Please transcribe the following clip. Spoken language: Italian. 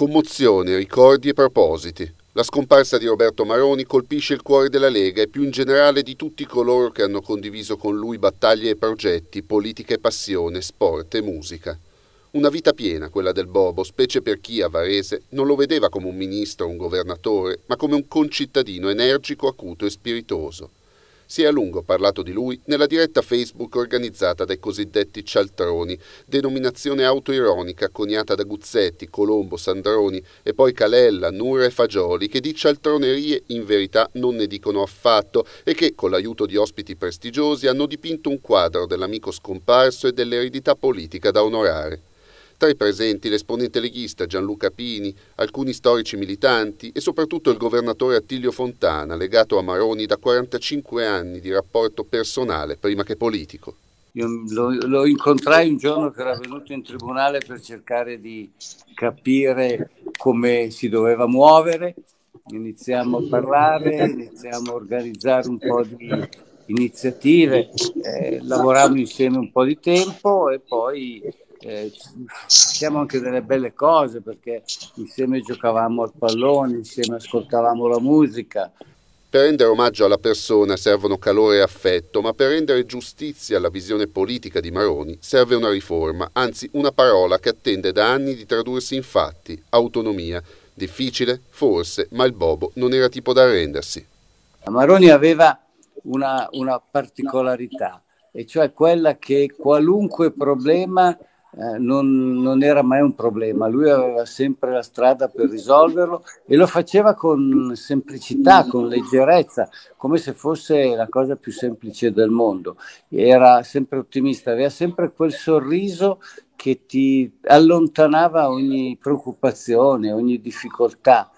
Commozione, ricordi e propositi. La scomparsa di Roberto Maroni colpisce il cuore della Lega e più in generale di tutti coloro che hanno condiviso con lui battaglie e progetti, politica e passione, sport e musica. Una vita piena quella del Bobo, specie per chi a Varese non lo vedeva come un ministro o un governatore, ma come un concittadino energico, acuto e spiritoso. Si è a lungo parlato di lui nella diretta Facebook organizzata dai cosiddetti cialtroni, denominazione autoironica coniata da Guzzetti, Colombo, Sandroni e poi Calella, Nura e Fagioli, che di cialtronerie in verità non ne dicono affatto e che, con l'aiuto di ospiti prestigiosi, hanno dipinto un quadro dell'amico scomparso e dell'eredità politica da onorare. Tra i presenti l'esponente leghista Gianluca Pini, alcuni storici militanti e soprattutto il governatore Attilio Fontana, legato a Maroni da 45 anni di rapporto personale prima che politico. Io lo, lo, incontrai un giorno che era venuto in tribunale per cercare di capire come si doveva muovere. Iniziamo a parlare, iniziamo a organizzare un po' di iniziative, eh, lavoravamo insieme un po' di tempo e poi eh, facciamo anche delle belle cose perché insieme giocavamo al pallone, insieme ascoltavamo la musica. Per rendere omaggio alla persona servono calore e affetto, ma per rendere giustizia alla visione politica di Maroni serve una riforma, anzi una parola che attende da anni di tradursi in fatti, autonomia. Difficile? Forse, ma il Bobo non era tipo da arrendersi. Maroni aveva una, una particolarità, e cioè quella che qualunque problema eh, non, non, era mai un problema, lui aveva sempre la strada per risolverlo e lo faceva con semplicità, con leggerezza, come se fosse la cosa più semplice del mondo. Era sempre ottimista, aveva sempre quel sorriso che ti allontanava ogni preoccupazione, ogni difficoltà.